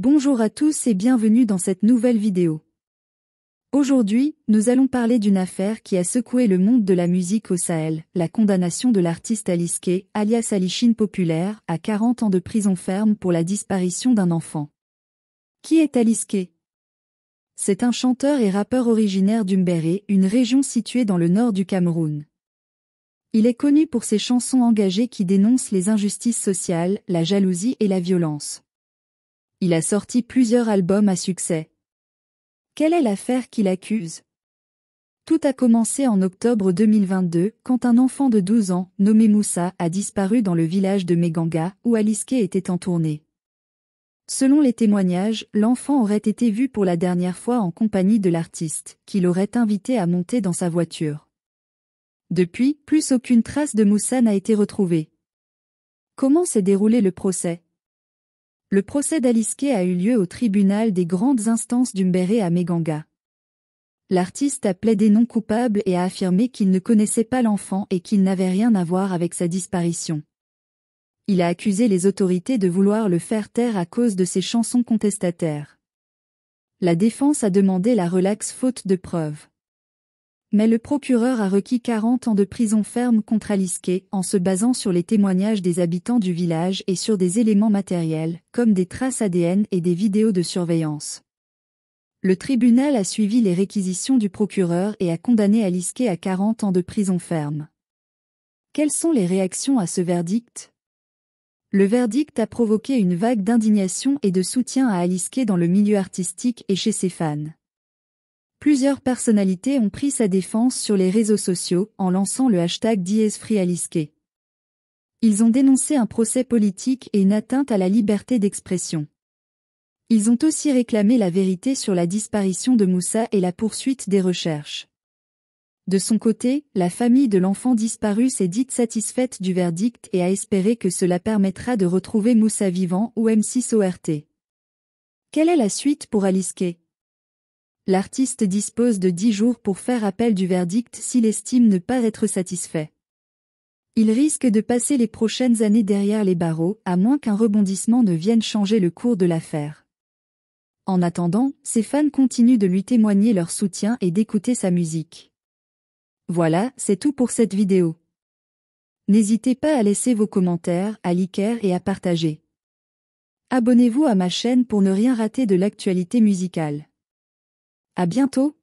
Bonjour à tous et bienvenue dans cette nouvelle vidéo. Aujourd'hui, nous allons parler d'une affaire qui a secoué le monde de la musique au Sahel, la condamnation de l'artiste Aliske, alias Alichine Populaire, à 40 ans de prison ferme pour la disparition d'un enfant. Qui est Aliske C'est un chanteur et rappeur originaire d'Umbéré, une région située dans le nord du Cameroun. Il est connu pour ses chansons engagées qui dénoncent les injustices sociales, la jalousie et la violence il a sorti plusieurs albums à succès. Quelle est l'affaire qu'il accuse Tout a commencé en octobre 2022 quand un enfant de 12 ans, nommé Moussa, a disparu dans le village de Meganga où Aliske était en tournée. Selon les témoignages, l'enfant aurait été vu pour la dernière fois en compagnie de l'artiste, qui l'aurait invité à monter dans sa voiture. Depuis, plus aucune trace de Moussa n'a été retrouvée. Comment s'est déroulé le procès le procès d'Aliske a eu lieu au tribunal des grandes instances d'Umbéré à Meganga. L'artiste a plaidé non coupable et a affirmé qu'il ne connaissait pas l'enfant et qu'il n'avait rien à voir avec sa disparition. Il a accusé les autorités de vouloir le faire taire à cause de ses chansons contestataires. La défense a demandé la relaxe faute de preuves. Mais le procureur a requis 40 ans de prison ferme contre Alisquet en se basant sur les témoignages des habitants du village et sur des éléments matériels, comme des traces ADN et des vidéos de surveillance. Le tribunal a suivi les réquisitions du procureur et a condamné Alisquet à 40 ans de prison ferme. Quelles sont les réactions à ce verdict Le verdict a provoqué une vague d'indignation et de soutien à Alisquet dans le milieu artistique et chez ses fans. Plusieurs personnalités ont pris sa défense sur les réseaux sociaux en lançant le hashtag Aliske ». Ils ont dénoncé un procès politique et une atteinte à la liberté d'expression. Ils ont aussi réclamé la vérité sur la disparition de Moussa et la poursuite des recherches. De son côté, la famille de l'enfant disparu s'est dite satisfaite du verdict et a espéré que cela permettra de retrouver Moussa vivant ou M6 ORT. Quelle est la suite pour Aliske L'artiste dispose de 10 jours pour faire appel du verdict s'il estime ne pas être satisfait. Il risque de passer les prochaines années derrière les barreaux, à moins qu'un rebondissement ne vienne changer le cours de l'affaire. En attendant, ses fans continuent de lui témoigner leur soutien et d'écouter sa musique. Voilà, c'est tout pour cette vidéo. N'hésitez pas à laisser vos commentaires, à liker et à partager. Abonnez-vous à ma chaîne pour ne rien rater de l'actualité musicale. À bientôt